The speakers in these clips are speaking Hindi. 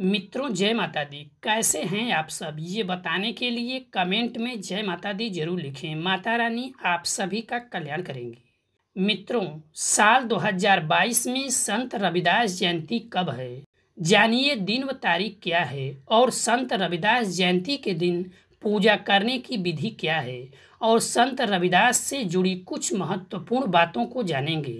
मित्रों जय माता दी कैसे हैं आप सब ये बताने के लिए कमेंट में जय माता दी जरूर लिखें माता रानी आप सभी का कल्याण करेंगी मित्रों साल 2022 में संत रविदास जयंती कब है जानिए दिन व तारीख क्या है और संत रविदास जयंती के दिन पूजा करने की विधि क्या है और संत रविदास से जुड़ी कुछ महत्वपूर्ण बातों को जानेंगे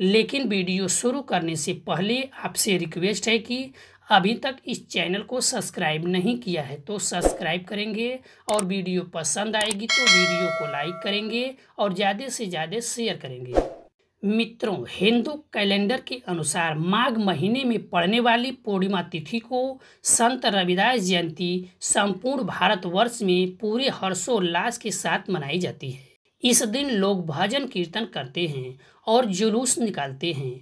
लेकिन वीडियो शुरू करने से पहले आपसे रिक्वेस्ट है कि अभी तक इस चैनल को सब्सक्राइब नहीं किया है तो सब्सक्राइब करेंगे और वीडियो पसंद आएगी तो वीडियो को लाइक करेंगे और ज़्यादा से ज़्यादा शेयर करेंगे मित्रों हिंदू कैलेंडर के अनुसार माघ महीने में पड़ने वाली पूर्णिमा तिथि को संत रविदास जयंती संपूर्ण भारतवर्ष में पूरे हर्षोल्लास के साथ मनाई जाती है इस दिन लोग भजन कीर्तन करते हैं और जुलूस निकालते हैं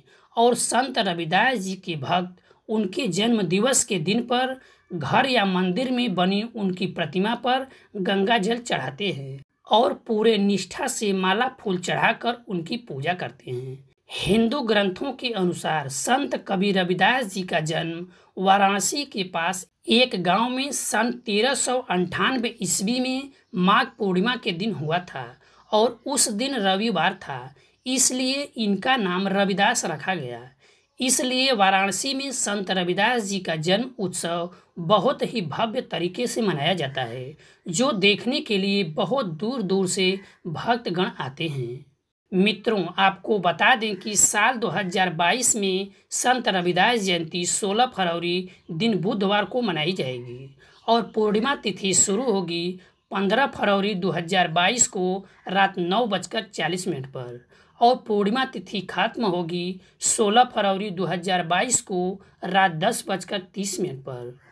और संत रविदास जी के भक्त उनके जन्म दिवस के दिन पर घर या मंदिर में बनी उनकी प्रतिमा पर गंगा जल चढ़ाते हैं और पूरे निष्ठा से माला फूल चढ़ाकर उनकी पूजा करते हैं हिंदू ग्रंथों के अनुसार संत कवि रविदास जी का जन्म वाराणसी के पास एक गांव में सन तेरह सौ अंठानवे ईस्वी में माघ पूर्णिमा के दिन हुआ था और उस दिन रविवार था इसलिए इनका नाम रविदास रखा गया इसलिए वाराणसी में संत रविदास जी का जन्म उत्सव बहुत ही भव्य तरीके से मनाया जाता है जो देखने के लिए बहुत दूर दूर से भक्तगण आते हैं मित्रों आपको बता दें कि साल 2022 में संत रविदास जयंती 16 फरवरी दिन बुधवार को मनाई जाएगी और पूर्णिमा तिथि शुरू होगी 15 फरवरी 2022 को रात नौ बजकर चालीस मिनट पर और पूर्णिमा तिथि खत्म होगी 16 फरवरी 2022 को रात दस बजकर तीस मिनट पर